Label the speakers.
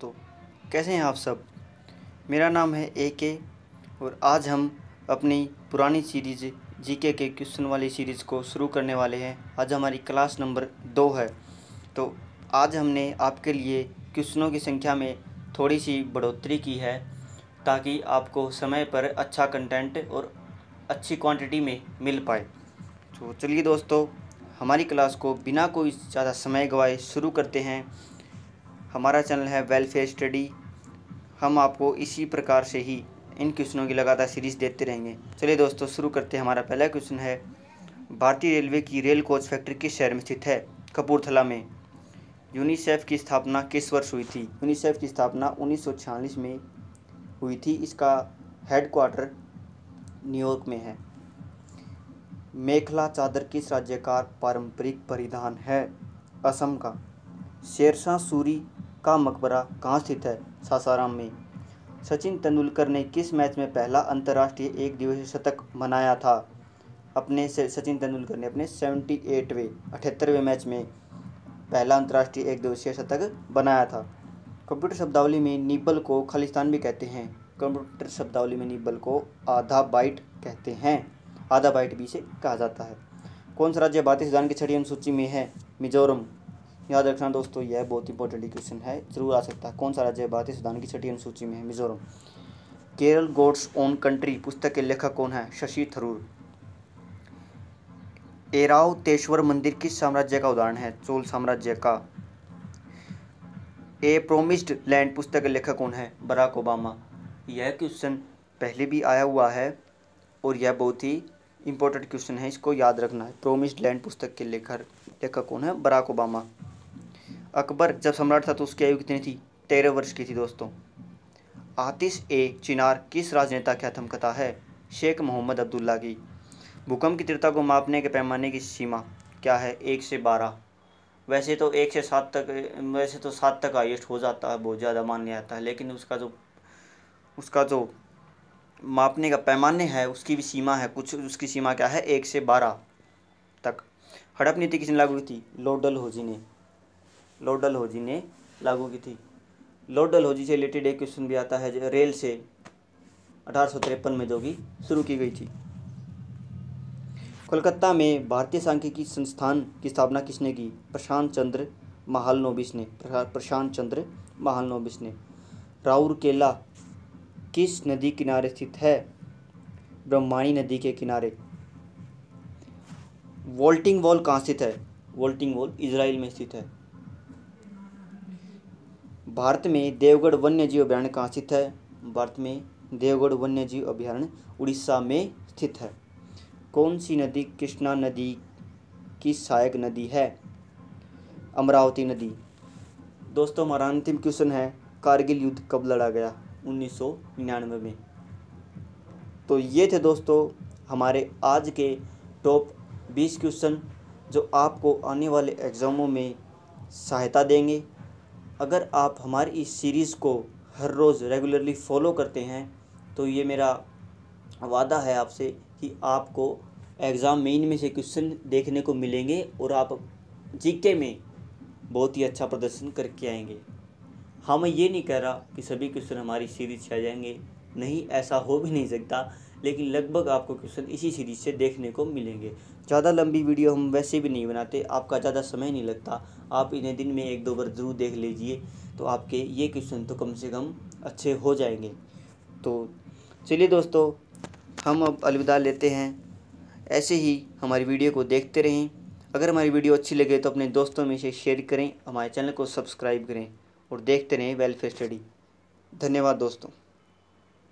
Speaker 1: तो कैसे हैं आप सब मेरा नाम है ए के और आज हम अपनी पुरानी सीरीज जीके के क्वेश्चन वाली सीरीज़ को शुरू करने वाले हैं आज हमारी क्लास नंबर दो है तो आज हमने आपके लिए क्वेश्चनों की संख्या में थोड़ी सी बढ़ोतरी की है ताकि आपको समय पर अच्छा कंटेंट और अच्छी क्वांटिटी में मिल पाए तो चलिए दोस्तों हमारी क्लास को बिना कोई ज़्यादा समय गवाए शुरू करते हैं हमारा चैनल है वेलफेयर स्टडी हम आपको इसी प्रकार से ही इन क्वेश्चनों की लगातार सीरीज देते रहेंगे चलिए दोस्तों शुरू करते हैं हमारा पहला क्वेश्चन है भारतीय रेलवे की रेल कोच फैक्ट्री किस शहर में स्थित है कपूरथला में यूनिसेफ की स्थापना किस वर्ष हुई थी यूनिसेफ की स्थापना उन्नीस में हुई थी इसका हेडक्वार्टर न्यूयॉर्क में है मेखला चादर किस राज्य का पारंपरिक परिधान है असम का शेरशाह सूरी का मकबरा कहाँ स्थित है सासाराम में सचिन तेंदुलकर ने किस मैच में पहला अंतर्राष्ट्रीय एक दिवसीय शतक बनाया था अपने से सचिन तेंदुलकर ने अपने सेवेंटी एटवें अठहत्तरवें मैच में पहला अंतर्राष्ट्रीय एक दिवसीय शतक बनाया था कंप्यूटर शब्दावली में निबल को खालिस्तान भी कहते हैं कंप्यूटर शब्दावली में निबल को आधा बाइट कहते हैं आधा बाइट भी इसे कहा जाता है कौन सा राज्य भारतीय संविधान की छठी अनुसूची में है मिजोरम याद रखना दोस्तों यह बहुत इंपॉर्टेंट क्वेश्चन है जरूर आ सकता है कौन सा राज्य भारतीय संविधान की छठी अनुसूची में है Mizoram Kerala God's own country पुस्तक के लेखक कौन है शशि थरूर एरावतेश्वर मंदिर किस साम्राज्य का उदाहरण है चोल साम्राज्य का ए प्रोमिस्ड लैंड पुस्तक के लेखक कौन है बराक ओबामा यह क्वेश्चन पहले भी आया हुआ है और यह बहुत ही इंपॉर्टेंट क्वेश्चन है इसको याद रखना है प्रोमिस्ड लैंड पुस्तक के लेखक लेखक कौन है बराक ओबामा अकबर जब सम्राट था तो उसकी आयु कितनी थी तेरह वर्ष की थी दोस्तों आतिश ए चिनार किस राजनेता की आत्मकथा है शेख मोहम्मद अब्दुल्ला की भूकंप की तीव्रता को मापने के पैमाने की सीमा क्या है एक से बारह वैसे तो एक से सात तक वैसे तो सात तक हाइस्ट हो जाता है बहुत ज़्यादा मान लिया जाता है लेकिन उसका जो उसका जो मापने का पैमाने है उसकी भी सीमा है कुछ उसकी सीमा क्या है एक से बारह तक हड़प नीति किसने लागू की थी लोडल होजी ने लॉर्ड डलहौजी ने लागू की थी लॉर्ड डलहौजी से रिलेटेड एक क्वेश्चन भी आता है रेल से अठारह में जो कि शुरू की गई थी कोलकाता में भारतीय सांख्यिकी संस्थान की स्थापना किसने की प्रशांत चंद्र महालनोबिस ने प्रशांत चंद्र महालनोबिस ने राउरकेला किस नदी किनारे स्थित है ब्रह्माणी नदी के किनारे वॉल्टिंग वॉल कहाँ स्थित है वोल्टिंग वॉल इसराइल में स्थित है भारत में देवगढ़ वन्य जीव अभ्यारण्य कहाँ स्थित है भारत में देवगढ़ वन्य जीव अभ्यारण्य उड़ीसा में स्थित है कौन सी नदी कृष्णा नदी की सहायक नदी है अमरावती नदी दोस्तों हमारा अंतिम क्वेश्चन है कारगिल युद्ध कब लड़ा गया उन्नीस में तो ये थे दोस्तों हमारे आज के टॉप 20 क्वेश्चन जो आपको आने वाले एग्ज़ामों में सहायता देंगे अगर आप हमारी इस सीरीज़ को हर रोज़ रेगुलरली फॉलो करते हैं तो ये मेरा वादा है आपसे कि आपको एग्ज़ाम मेन में से क्वेश्चन देखने को मिलेंगे और आप जीके में बहुत ही अच्छा प्रदर्शन करके आएंगे हाँ मैं ये नहीं कह रहा कि सभी क्वेश्चन हमारी सीरीज से आ जाएंगे नहीं ऐसा हो भी नहीं सकता लेकिन लगभग आपको क्वेश्चन इसी सीरीज से देखने को मिलेंगे ज़्यादा लंबी वीडियो हम वैसे भी नहीं बनाते आपका ज़्यादा समय नहीं लगता आप इन्हें दिन में एक दो बार ज़रूर देख लीजिए तो आपके ये क्वेश्चन तो कम से कम अच्छे हो जाएंगे तो चलिए दोस्तों हम अब अलविदा लेते हैं ऐसे ही हमारी वीडियो को देखते रहें अगर हमारी वीडियो अच्छी लगे तो अपने दोस्तों में इसे शेयर करें हमारे चैनल को सब्सक्राइब करें और देखते रहें वेलफेयर स्टडी धन्यवाद दोस्तों